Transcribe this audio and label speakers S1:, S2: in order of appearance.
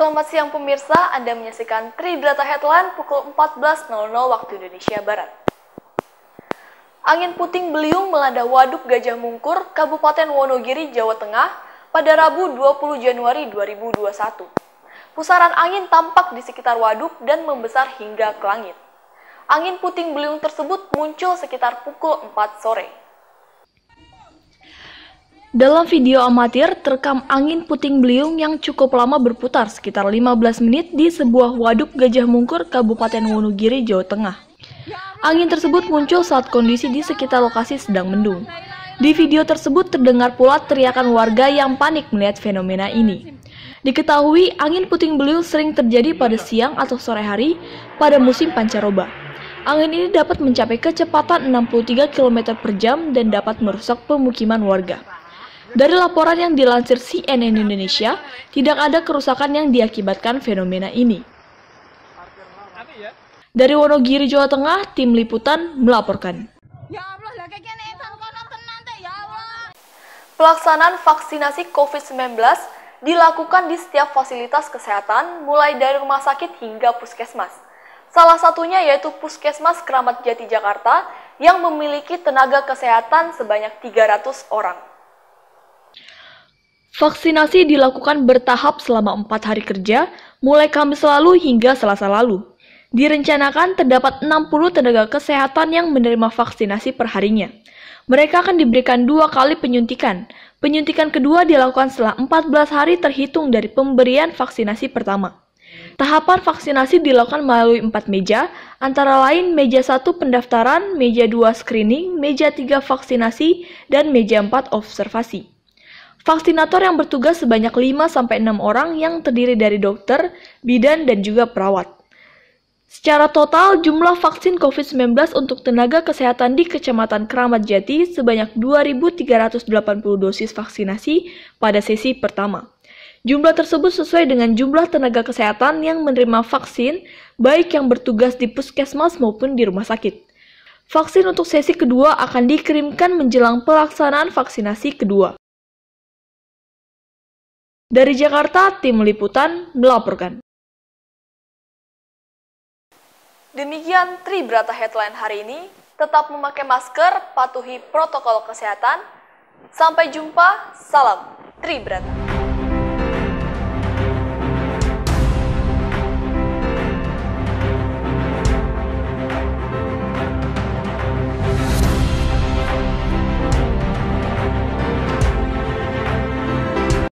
S1: Selamat siang pemirsa, Anda menyaksikan Tribrata Headline pukul 14.00 waktu Indonesia Barat. Angin puting beliung melanda Waduk Gajah Mungkur, Kabupaten Wonogiri, Jawa Tengah pada Rabu 20 Januari 2021. Pusaran angin tampak di sekitar waduk dan membesar hingga ke langit. Angin puting beliung tersebut muncul sekitar pukul 4 sore. Dalam video amatir terekam angin puting beliung yang cukup lama berputar sekitar 15 menit di sebuah waduk Gajah Mungkur, Kabupaten Wonogiri, Jawa Tengah. Angin tersebut muncul saat kondisi di sekitar lokasi sedang mendung. Di video tersebut terdengar pula teriakan warga yang panik melihat fenomena ini. Diketahui angin puting beliung sering terjadi pada siang atau sore hari pada musim pancaroba. Angin ini dapat mencapai kecepatan 63 km per jam dan dapat merusak pemukiman warga. Dari laporan yang dilansir CNN Indonesia, tidak ada kerusakan yang diakibatkan fenomena ini. Dari Wonogiri, Jawa Tengah, Tim Liputan melaporkan. Ya ya Pelaksanaan vaksinasi COVID-19 dilakukan di setiap fasilitas kesehatan, mulai dari rumah sakit hingga puskesmas. Salah satunya yaitu Puskesmas Keramat Jati Jakarta yang memiliki tenaga kesehatan sebanyak 300 orang. Vaksinasi dilakukan bertahap selama empat hari kerja, mulai Kamis lalu hingga Selasa lalu. Direncanakan terdapat 60 tenaga kesehatan yang menerima vaksinasi perharinya. Mereka akan diberikan dua kali penyuntikan. Penyuntikan kedua dilakukan setelah 14 hari terhitung dari pemberian vaksinasi pertama. Tahapan vaksinasi dilakukan melalui empat meja, antara lain meja 1 pendaftaran, meja 2 screening, meja 3 vaksinasi, dan meja 4 observasi. Vaksinator yang bertugas sebanyak 5-6 orang yang terdiri dari dokter, bidan, dan juga perawat. Secara total, jumlah vaksin COVID-19 untuk tenaga kesehatan di Kecamatan Keramat Jati sebanyak 2.380 dosis vaksinasi pada sesi pertama. Jumlah tersebut sesuai dengan jumlah tenaga kesehatan yang menerima vaksin, baik yang bertugas di puskesmas maupun di rumah sakit. Vaksin untuk sesi kedua akan dikirimkan menjelang pelaksanaan vaksinasi kedua. Dari Jakarta, tim liputan melaporkan. Demikian Tribrata Headline hari ini. Tetap memakai masker, patuhi protokol kesehatan. Sampai jumpa, salam Tribrata.